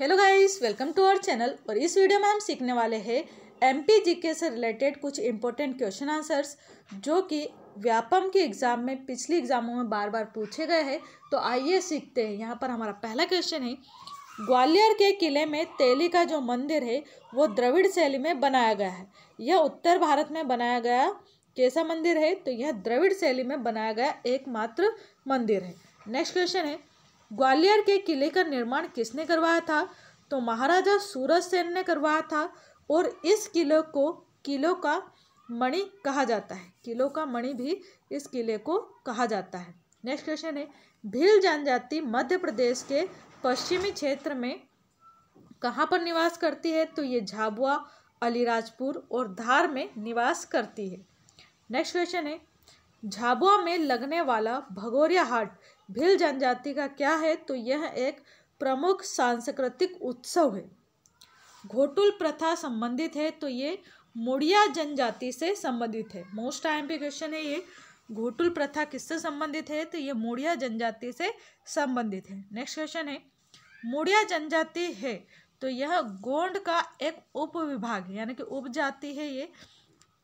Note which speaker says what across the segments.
Speaker 1: hello guys welcome to our channel और इस video में हम सीखने वाले हैं एम पी से रिलेटेड कुछ इंपॉर्टेंट क्वेश्चन आंसर्स जो कि व्यापम के एग्ज़ाम में पिछली एग्ज़ामों में बार बार पूछे गए हैं तो आइए सीखते हैं यहाँ पर हमारा पहला क्वेश्चन है ग्वालियर के किले में तेली का जो मंदिर है वो द्रविड़ शैली में बनाया गया है यह उत्तर भारत में बनाया गया कैसा मंदिर है तो यह द्रविड़ शैली में बनाया गया एकमात्र मंदिर है नेक्स्ट क्वेश्चन है ग्वालियर के किले का निर्माण किसने करवाया था तो महाराजा सूरज सेन ने करवाया था और इस किले को किलों का मणि कहा जाता है किलों का मणि भी इस किले को कहा जाता है नेक्स्ट क्वेश्चन है भील जनजाति मध्य प्रदेश के पश्चिमी क्षेत्र में कहाँ पर निवास करती है तो ये झाबुआ अलीराजपुर और धार में निवास करती है नेक्स्ट क्वेश्चन है झाबुआ में लगने वाला भगोरिया हाट भील जनजाति का क्या है तो यह एक प्रमुख सांस्कृतिक उत्सव है घोटुल प्रथा संबंधित है तो ये मुड़िया जनजाति से संबंधित है मोस्ट टाइम पे क्वेश्चन है ये घोटुल प्रथा किससे संबंधित है तो ये मुड़िया जनजाति से संबंधित है नेक्स्ट क्वेश्चन है मुड़िया जनजाति है तो यह गोंड का एक उपविभाग विभाग यानी कि उपजाति है ये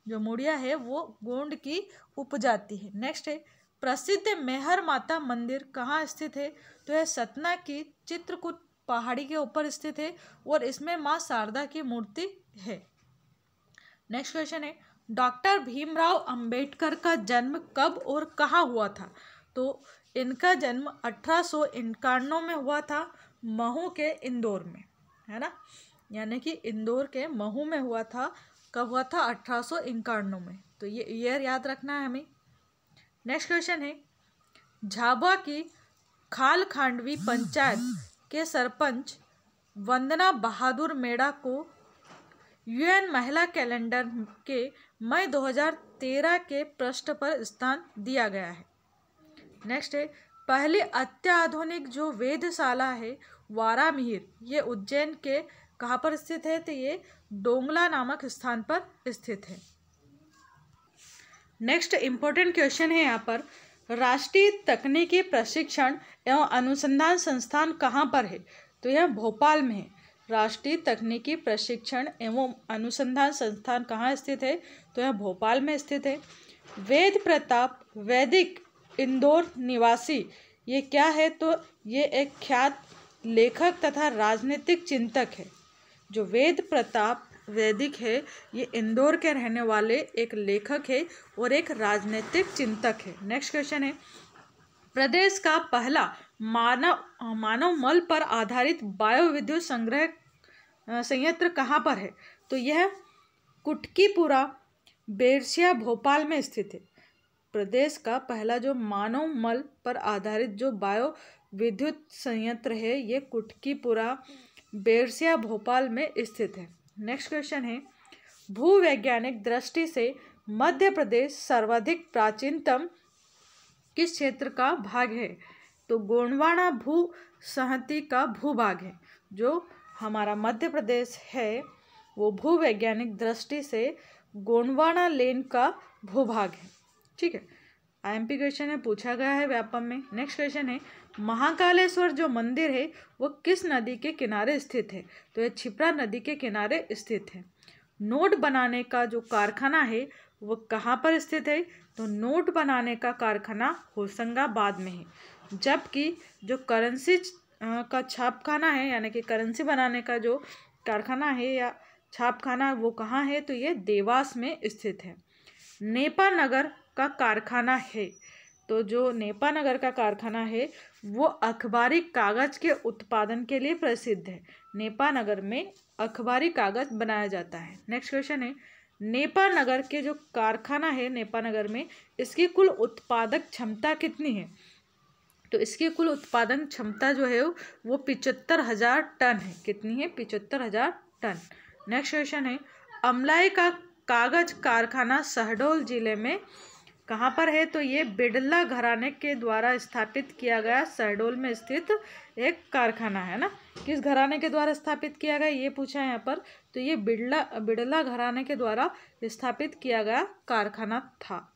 Speaker 1: जो मुड़िया है वो गोंड की उपजाति है नेक्स्ट है प्रसिद्ध मेहर माता मंदिर कहाँ स्थित है तो यह सतना की चित्रकूट पहाड़ी के ऊपर स्थित है और इसमें माँ शारदा की मूर्ति है नेक्स्ट क्वेश्चन है डॉक्टर भीमराव अंबेडकर का जन्म कब और कहाँ हुआ था तो इनका जन्म अठारह में हुआ था महू के इंदौर में है ना यानी कि इंदौर के महू में हुआ था कब हुआ था अठारह में तो ये ईयर याद रखना है हमें नेक्स्ट क्वेश्चन है झाबा की खाल खांडवी पंचायत के सरपंच वंदना बहादुर मेड़ा को यूएन महिला कैलेंडर के मई 2013 के पृष्ठ पर स्थान दिया गया है नेक्स्ट है पहली अत्याधुनिक जो वेधशाला है वारामिहिर ये उज्जैन के कहाँ पर स्थित है तो ये डोंगला नामक स्थान पर स्थित है नेक्स्ट इम्पोर्टेंट क्वेश्चन है यहाँ पर राष्ट्रीय तकनीकी प्रशिक्षण एवं अनुसंधान संस्थान कहाँ पर है तो यह भोपाल में है राष्ट्रीय तकनीकी प्रशिक्षण एवं अनुसंधान संस्थान कहाँ स्थित है तो यह भोपाल में स्थित है वेद प्रताप वैदिक इंदौर निवासी ये क्या है तो ये एक ख्यात लेखक तथा राजनीतिक चिंतक है जो वेद प्रताप वैदिक है ये इंदौर के रहने वाले एक लेखक है और एक राजनीतिक चिंतक है नेक्स्ट क्वेश्चन है प्रदेश का पहला मानव मानव मल पर आधारित बायोविद्युत संग्रह संयंत्र कहाँ पर है तो यह कुटकीपुरा बेरसिया भोपाल में स्थित है प्रदेश का पहला जो मानव मल पर आधारित जो बायो विद्युत संयंत्र है ये कुटकीपुरा बेरसिया भोपाल में स्थित है नेक्स्ट क्वेश्चन है भूवैज्ञानिक दृष्टि से मध्य प्रदेश सर्वाधिक प्राचीनतम किस क्षेत्र का भाग है तो गोंडवाना भू संहति का भूभाग है जो हमारा मध्य प्रदेश है वो भूवैज्ञानिक दृष्टि से गोंडवाना लेन का भूभाग है ठीक है आईएमपी क्वेश्चन है पूछा गया है व्यापम में नेक्स्ट क्वेश्चन है महाकालेश्वर जो मंदिर है वो किस नदी के किनारे स्थित है तो यह छिपरा नदी के किनारे स्थित है नोट बनाने का जो कारखाना है वो कहाँ पर स्थित है तो नोट बनाने का कारखाना होशंगाबाद में है जबकि जो करेंसी का छापखाना है यानी कि करेंसी बनाने का जो कारखाना है या छापखाना वो कहाँ है तो ये देवास में स्थित है नेपा नगर का कारखाना है तो जो नेपा नगर का कारखाना है वो अखबारी कागज़ के उत्पादन के लिए प्रसिद्ध है नेपा नगर में अखबारी कागज़ बनाया जाता है नेक्स्ट क्वेश्चन है नेपा नगर के जो कारखाना है नेपा नगर में इसकी कुल उत्पादक क्षमता कितनी है तो इसकी कुल उत्पादन क्षमता जो है वो पिचहत्तर हज़ार टन है कितनी है पिचहत्तर हज़ार टन नेक्स्ट क्वेश्चन है अमलाई का कागज़ कारखाना शहडोल ज़िले में कहाँ पर है तो ये बिड़ला घराने के द्वारा स्थापित किया गया सहडोल में स्थित एक कारखाना है ना किस घराने के द्वारा स्थापित किया गया ये पूछा है यहाँ पर तो ये बिड़ला बिड़ला घराने के द्वारा स्थापित किया गया कारखाना था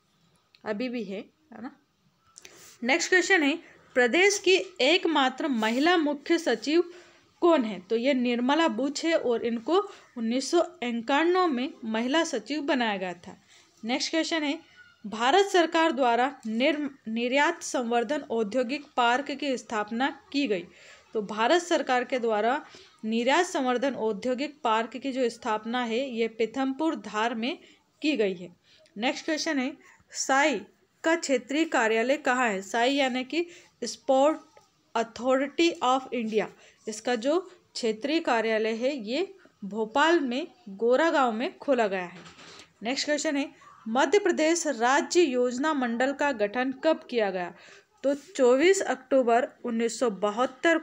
Speaker 1: अभी भी है है ना नेक्स्ट क्वेश्चन है प्रदेश की एकमात्र महिला मुख्य सचिव कौन है तो ये निर्मला बुच है और इनको उन्नीस में महिला सचिव बनाया गया था नेक्स्ट क्वेश्चन है भारत सरकार द्वारा निर्यात संवर्धन औद्योगिक पार्क की स्थापना की गई तो भारत सरकार के द्वारा निर्यात संवर्धन औद्योगिक पार्क की जो स्थापना है ये पिथमपुर धार में की गई है नेक्स्ट क्वेश्चन है साई का क्षेत्रीय कार्यालय कहाँ है साई यानी कि स्पोर्ट अथॉरिटी ऑफ इंडिया इसका जो क्षेत्रीय कार्यालय है ये भोपाल में गोरा गांव में खोला गया है नेक्स्ट क्वेश्चन है मध्य प्रदेश राज्य योजना मंडल का गठन कब किया गया तो 24 अक्टूबर उन्नीस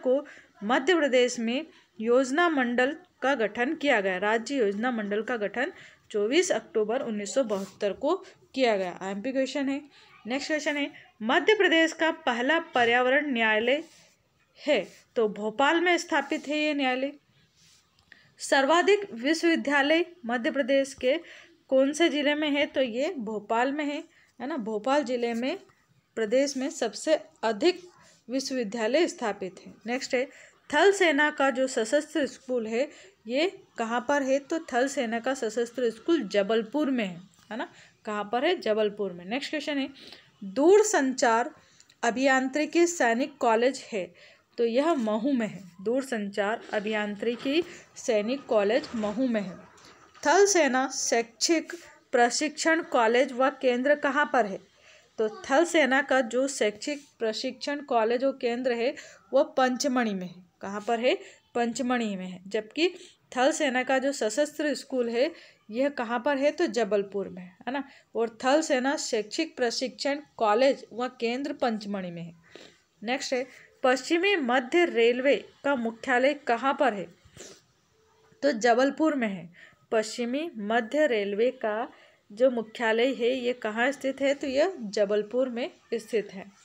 Speaker 1: को मध्य प्रदेश में योजना मंडल का गठन किया गया राज्य योजना मंडल का गठन 24 अक्टूबर उन्नीस को किया गया आईएमपी क्वेश्चन है नेक्स्ट क्वेश्चन है मध्य प्रदेश का पहला पर्यावरण न्यायालय है तो भोपाल में स्थापित है ये न्यायालय सर्वाधिक विश्वविद्यालय मध्य प्रदेश के कौन से ज़िले में है तो ये भोपाल में है है ना भोपाल ज़िले में प्रदेश में सबसे अधिक विश्वविद्यालय स्थापित है नेक्स्ट है थल सेना का जो सशस्त्र स्कूल है ये कहाँ पर है तो थल सेना का सशस्त्र स्कूल जबलपुर में है है ना कहाँ पर है जबलपुर में नेक्स्ट क्वेश्चन है दूर संचार अभियांत्रिकी सैनिक कॉलेज है तो यह महू में है दूर संचार अभियांत्रिकी सैनिक कॉलेज महू में है थल सेना शैक्षिक प्रशिक्षण कॉलेज व केंद्र कहाँ पर है तो थल सेना का जो शैक्षिक प्रशिक्षण कॉलेज और केंद्र है वो पंचमणि में है कहाँ पर है पंचमणि में है जबकि थल सेना का जो सशस्त्र स्कूल है यह कहाँ पर है तो जबलपुर में है ना और थल सेना शैक्षिक प्रशिक्षण कॉलेज व केंद्र पंचमणि में है नेक्स्ट है पश्चिमी मध्य रेलवे का मुख्यालय कहाँ पर है तो जबलपुर में है पश्चिमी मध्य रेलवे का जो मुख्यालय है ये कहाँ स्थित है तो यह जबलपुर में स्थित है